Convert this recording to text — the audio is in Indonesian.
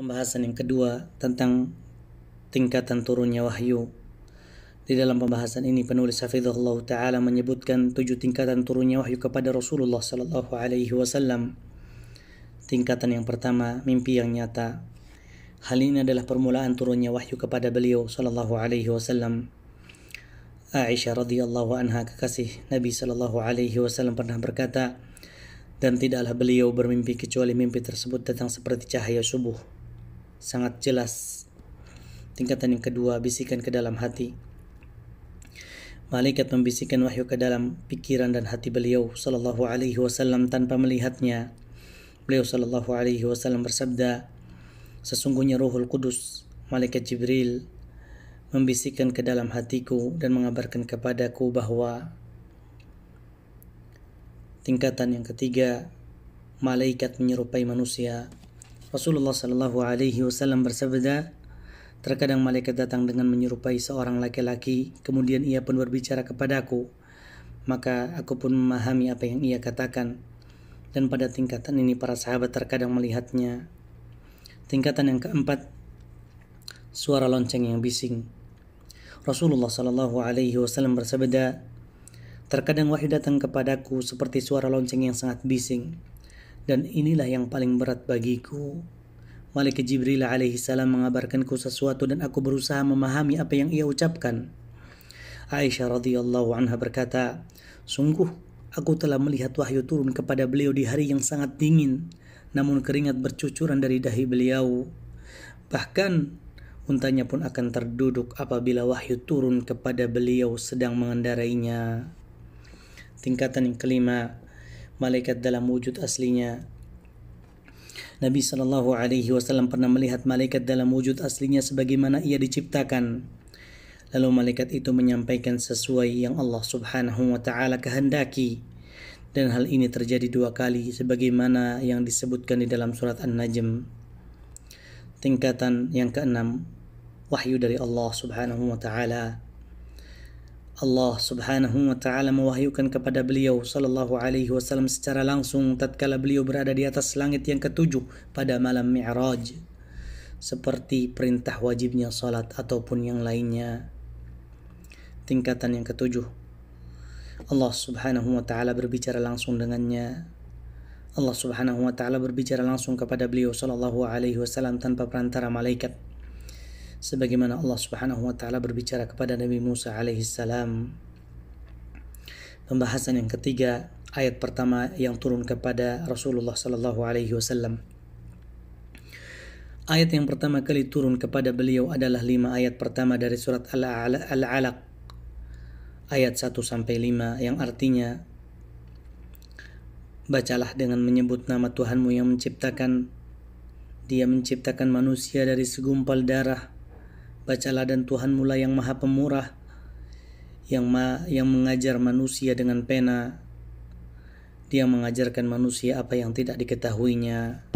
pembahasan yang kedua tentang tingkatan turunnya wahyu. Di dalam pembahasan ini penulis Hafizahullah Ta'ala menyebutkan tujuh tingkatan turunnya wahyu kepada Rasulullah Sallallahu Alaihi Wasallam. Tingkatan yang pertama, mimpi yang nyata. Hal ini adalah permulaan turunnya wahyu kepada beliau Sallallahu Alaihi Wasallam. Aisyah radhiyallahu anha kekasih Nabi Sallallahu Alaihi Wasallam pernah berkata, dan tidaklah beliau bermimpi kecuali mimpi tersebut datang seperti cahaya subuh sangat jelas. Tingkatan yang kedua, bisikan ke dalam hati. Malaikat membisikkan wahyu ke dalam pikiran dan hati beliau sallallahu alaihi wasallam tanpa melihatnya. Beliau sallallahu alaihi wasallam bersabda, "Sesungguhnya Ruhul Kudus, malaikat Jibril membisikan ke dalam hatiku dan mengabarkan kepadaku bahwa tingkatan yang ketiga malaikat menyerupai manusia Rasulullah Shallallahu Alaihi Wasallam bersabda, terkadang malaikat datang dengan menyerupai seorang laki-laki, kemudian ia pun berbicara kepadaku, maka aku pun memahami apa yang ia katakan. Dan pada tingkatan ini para sahabat terkadang melihatnya. Tingkatan yang keempat, suara lonceng yang bising. Rasulullah Shallallahu Alaihi Wasallam bersabda, terkadang wahyu datang kepadaku seperti suara lonceng yang sangat bising dan inilah yang paling berat bagiku. Malaikat Jibril alaihi salam mengabarkanku sesuatu dan aku berusaha memahami apa yang ia ucapkan. Aisyah radhiyallahu anha berkata, "Sungguh aku telah melihat wahyu turun kepada beliau di hari yang sangat dingin, namun keringat bercucuran dari dahi beliau. Bahkan untanya pun akan terduduk apabila wahyu turun kepada beliau sedang mengendarainya." Tingkatan yang kelima, malaikat dalam wujud aslinya. Nabi Shallallahu Alaihi Wasallam pernah melihat malaikat dalam wujud aslinya sebagaimana ia diciptakan. Lalu malaikat itu menyampaikan sesuai yang Allah Subhanahu Wa Taala kehendaki. Dan hal ini terjadi dua kali sebagaimana yang disebutkan di dalam surat An-Najm. Tingkatan yang keenam, wahyu dari Allah Subhanahu wa taala Allah Subhanahu wa taala mewahyukan kepada beliau sallallahu alaihi wasallam secara langsung tatkala beliau berada di atas langit yang ketujuh pada malam Mi'raj seperti perintah wajibnya salat ataupun yang lainnya tingkatan yang ketujuh Allah Subhanahu wa taala berbicara langsung dengannya Allah Subhanahu wa taala berbicara langsung kepada beliau sallallahu alaihi wasallam tanpa perantara malaikat sebagaimana Allah Subhanahu wa taala berbicara kepada Nabi Musa alaihi salam. Pembahasan yang ketiga, ayat pertama yang turun kepada Rasulullah sallallahu alaihi wasallam. Ayat yang pertama kali turun kepada beliau adalah lima ayat pertama dari surat Al-Alaq ayat 1 sampai 5 yang artinya bacalah dengan menyebut nama Tuhanmu yang menciptakan dia menciptakan manusia dari segumpal darah Bacalah dan Tuhan mula yang maha pemurah, yang, ma yang mengajar manusia dengan pena. Dia mengajarkan manusia apa yang tidak diketahuinya,